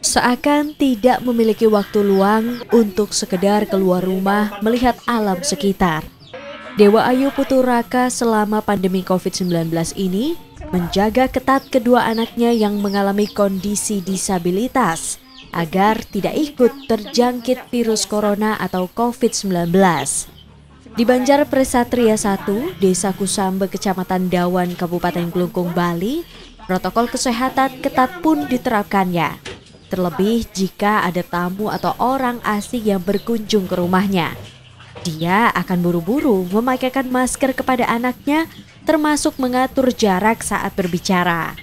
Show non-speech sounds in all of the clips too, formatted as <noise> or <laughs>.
Seakan tidak memiliki waktu luang untuk sekedar keluar rumah melihat alam sekitar. Dewa Ayu Putu Raka selama pandemi COVID-19 ini menjaga ketat kedua anaknya yang mengalami kondisi disabilitas agar tidak ikut terjangkit virus corona atau COVID-19. Di Banjar Presatria 1, Desa Kusambe, Kecamatan Dawan, Kabupaten Kelungkung, Bali, Protokol kesehatan ketat pun diterapkannya, terlebih jika ada tamu atau orang asing yang berkunjung ke rumahnya. Dia akan buru-buru memakaikan masker kepada anaknya, termasuk mengatur jarak saat berbicara.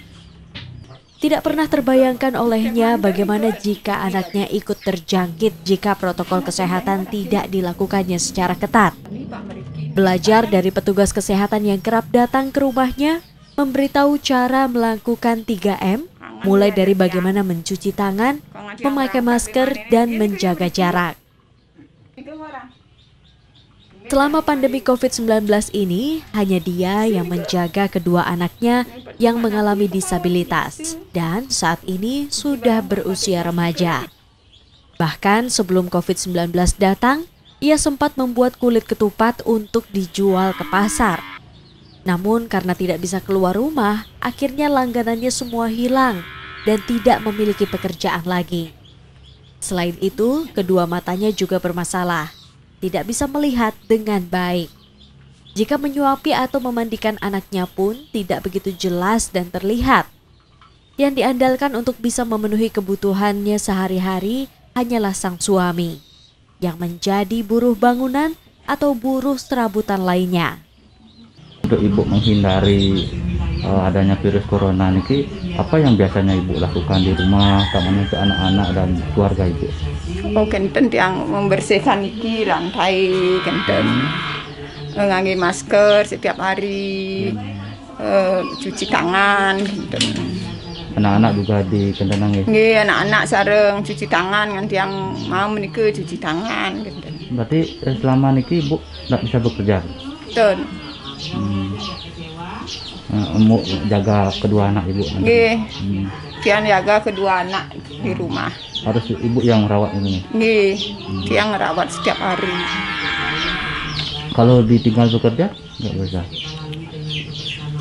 Tidak pernah terbayangkan olehnya bagaimana jika anaknya ikut terjangkit jika protokol kesehatan tidak dilakukannya secara ketat. Belajar dari petugas kesehatan yang kerap datang ke rumahnya, memberitahu cara melakukan 3M, mulai dari ya. bagaimana mencuci tangan, memakai masker, dan menjaga jarak. Selama pandemi COVID-19 ini, hanya dia yang menjaga kedua anaknya yang mengalami disabilitas dan saat ini sudah berusia remaja. Bahkan sebelum COVID-19 datang, ia sempat membuat kulit ketupat untuk dijual ke pasar namun karena tidak bisa keluar rumah, akhirnya langganannya semua hilang dan tidak memiliki pekerjaan lagi. Selain itu, kedua matanya juga bermasalah, tidak bisa melihat dengan baik. Jika menyuapi atau memandikan anaknya pun tidak begitu jelas dan terlihat. Yang diandalkan untuk bisa memenuhi kebutuhannya sehari-hari hanyalah sang suami, yang menjadi buruh bangunan atau buruh serabutan lainnya untuk ibu menghindari uh, adanya virus corona ini apa yang biasanya ibu lakukan di rumah taman untuk anak-anak dan keluarga ibu oh kenten yang membersihkan niki lantai kenten mengangi eh, masker setiap hari uh, cuci tangan kenten anak-anak juga di kenten ya? Iya, anak-anak sareng cuci tangan nanti yang mau menikah cuci tangan kenten. Berarti selama niki ibu tidak bisa bekerja? Betul. Emu eh, jaga kedua anak ibu. Nggih. Hmm. Tiang jaga kedua anak di rumah. Harus ibu yang merawat ini. nih, Hmm. Tiang merawat setiap hari. Kalau ditinggal bekerja nggak bisa.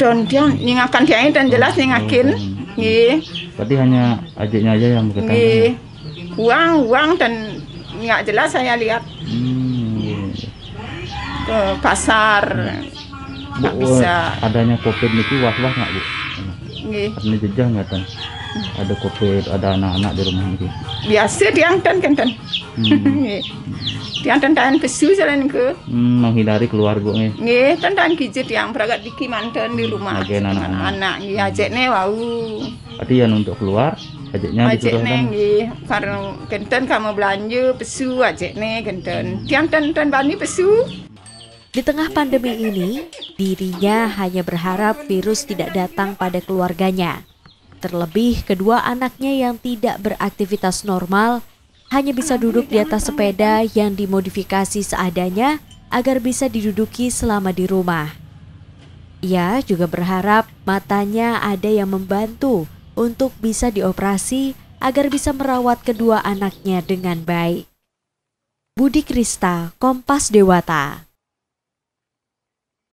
don dia ningakan dia dan jelas ningakin. Oh, hmm. nih. Tadi hanya adiknya aja yang berkata. nih, Uang, uang dan nggak jelas saya lihat. Hmm. Ke pasar. Hmm Bu, bisa. adanya covid ini was-was nggak bu? Ini jejak nggak tan? Ada covid, ada anak-anak di rumah ini Biasa diangkat kan tan? Hmm. <laughs> Nggih. Diangten besu jalan ke. Hmm, menghindari keluar bu nih Nggih, tan kijit yang berangkat di kimanten di rumah. anak anak-anak. ajak nih wau. Tadi yang untuk keluar ajaknya ajak nih karena kenten kamu belanja pesu ajak neng kenten tiang ten bani pesu di tengah pandemi ini, dirinya hanya berharap virus tidak datang pada keluarganya. Terlebih kedua anaknya yang tidak beraktivitas normal hanya bisa duduk di atas sepeda yang dimodifikasi seadanya agar bisa diduduki selama di rumah. Ia juga berharap matanya ada yang membantu untuk bisa dioperasi agar bisa merawat kedua anaknya dengan baik. Budi Krista, Kompas Dewata